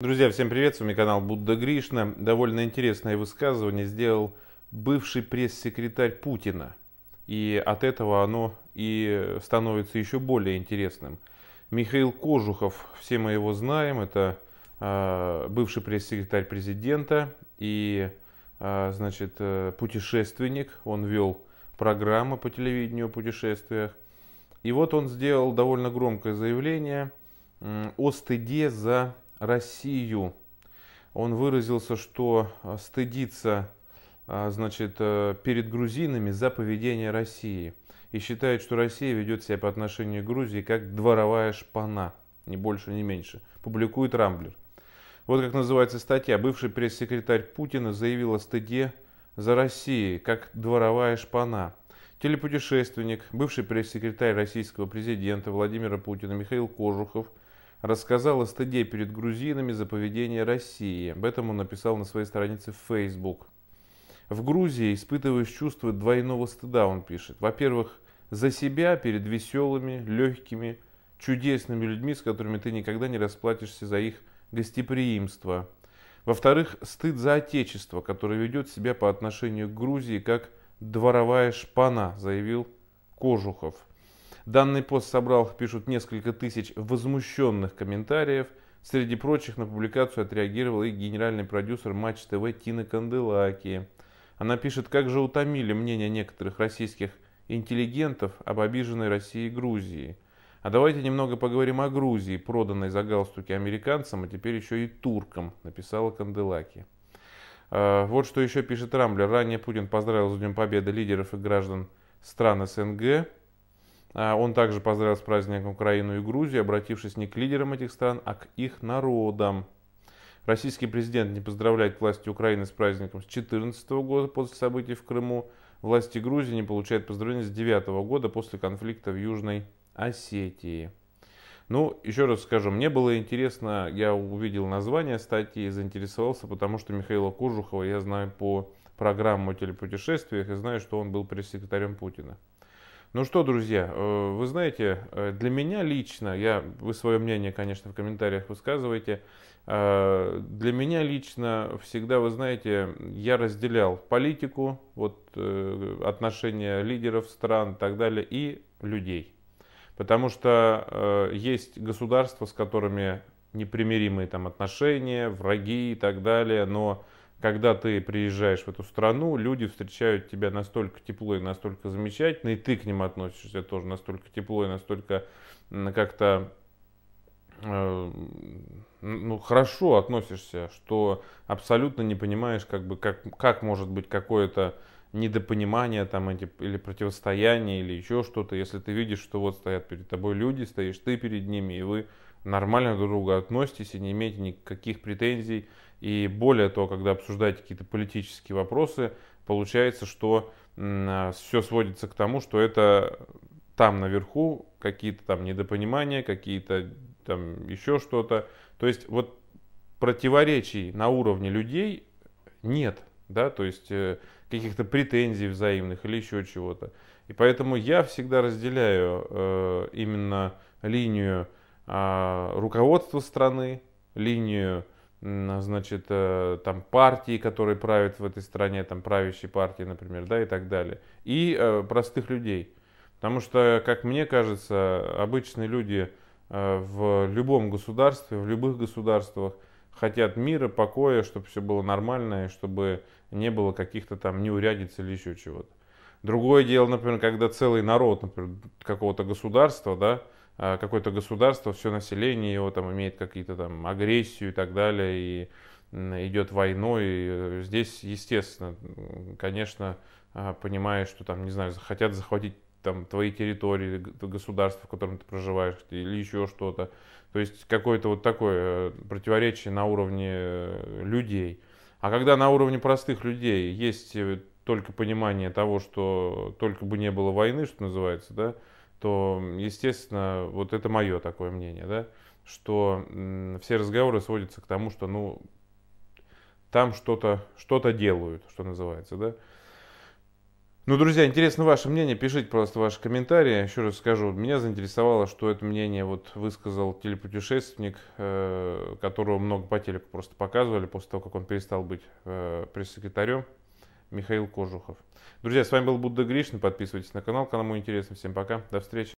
Друзья, всем привет, с вами канал Будда Гришна. Довольно интересное высказывание сделал бывший пресс-секретарь Путина. И от этого оно и становится еще более интересным. Михаил Кожухов, все мы его знаем, это э, бывший пресс-секретарь президента и э, значит, э, путешественник. Он вел программы по телевидению о путешествиях. И вот он сделал довольно громкое заявление о стыде за Россию. Он выразился, что а, стыдится а, значит, э, перед грузинами за поведение России и считает, что Россия ведет себя по отношению к Грузии как дворовая шпана, ни больше, ни меньше, публикует Рамблер. Вот как называется статья. Бывший пресс-секретарь Путина заявил о стыде за Россией, как дворовая шпана. Телепутешественник, бывший пресс-секретарь российского президента Владимира Путина Михаил Кожухов рассказал о стыде перед грузинами за поведение России. Об этом он написал на своей странице в Facebook. В Грузии испытываешь чувство двойного стыда, он пишет. Во-первых, за себя перед веселыми, легкими, чудесными людьми, с которыми ты никогда не расплатишься за их гостеприимство. Во-вторых, стыд за отечество, которое ведет себя по отношению к Грузии как дворовая шпана, заявил Кожухов. Данный пост собрал, пишут, несколько тысяч возмущенных комментариев. Среди прочих на публикацию отреагировал и генеральный продюсер Матч ТВ Тина Канделаки. Она пишет, как же утомили мнение некоторых российских интеллигентов об обиженной России и Грузии. А давайте немного поговорим о Грузии, проданной за галстуки американцам, а теперь еще и туркам, написала Канделаки. А, вот что еще пишет Рамблер. Ранее Путин поздравил с Днем Победы лидеров и граждан стран СНГ. А, он также поздравил с праздником Украину и Грузию, обратившись не к лидерам этих стран, а к их народам. Российский президент не поздравляет власти Украины с праздником с 2014 года после событий в Крыму. Власти Грузии не получают поздравления с 2009 года после конфликта в Южной Осетии. Ну, еще раз скажу, мне было интересно, я увидел название статьи и заинтересовался, потому что Михаила Кожухова я знаю по программу о телепутешествиях и знаю, что он был пресс-секретарем Путина. Ну что, друзья, э, вы знаете, э, для меня лично, я, вы свое мнение, конечно, в комментариях высказываете, э, для меня лично всегда, вы знаете, я разделял политику, вот, отношения лидеров стран и так далее, и людей. Потому что есть государства, с которыми непримиримые там отношения, враги и так далее, но когда ты приезжаешь в эту страну, люди встречают тебя настолько тепло и настолько замечательно, и ты к ним относишься тоже настолько тепло и настолько как-то э, ну, хорошо относишься, что абсолютно не понимаешь, как бы, как, как может быть какое-то недопонимание там эти, или противостояние или еще что-то, если ты видишь, что вот стоят перед тобой люди, стоишь ты перед ними, и вы нормально друг к другу относитесь и не имеете никаких претензий. И более того, когда обсуждаете какие-то политические вопросы, получается, что а, все сводится к тому, что это там наверху какие-то там недопонимания, какие-то там еще что-то. То есть вот противоречий на уровне людей нет, да, то есть э, каких-то претензий взаимных или еще чего-то. И поэтому я всегда разделяю э, именно линию а, руководство страны, линию значит, э, там партии, которые правят в этой стране, там правящие партии, например, да, и так далее, и э, простых людей. Потому что, как мне кажется, обычные люди э, в любом государстве, в любых государствах хотят мира, покоя, чтобы все было нормально, и чтобы не было каких-то там неурядиц или еще чего-то. Другое дело, например, когда целый народ, например, какого-то государства, да, а, какое-то государство, все население его там имеет какие-то там агрессию и так далее, и идет войной. И э, здесь, естественно, конечно, а, понимаешь что там, не знаю, хотят захватить там твои территории, государство, в котором ты проживаешь, или еще что-то. То есть какое-то вот такое э, противоречие на уровне э, людей. А когда на уровне простых людей есть только понимание того, что только бы не было войны, что называется, да, то, естественно, вот это мое такое мнение, да, что все разговоры сводятся к тому, что, ну, там что-то что, -то, делают, что называется, да. Ну, друзья, интересно ваше мнение, пишите просто ваши комментарии. Еще раз скажу, меня заинтересовало, что это мнение вот высказал телепутешественник, э, которого много по телеку просто показывали после того, как он перестал быть э, пресс-секретарем Михаил Кожухов. Друзья, с вами был Будда Гришин. Подписывайтесь на канал, кому интересно. Всем пока, до встречи.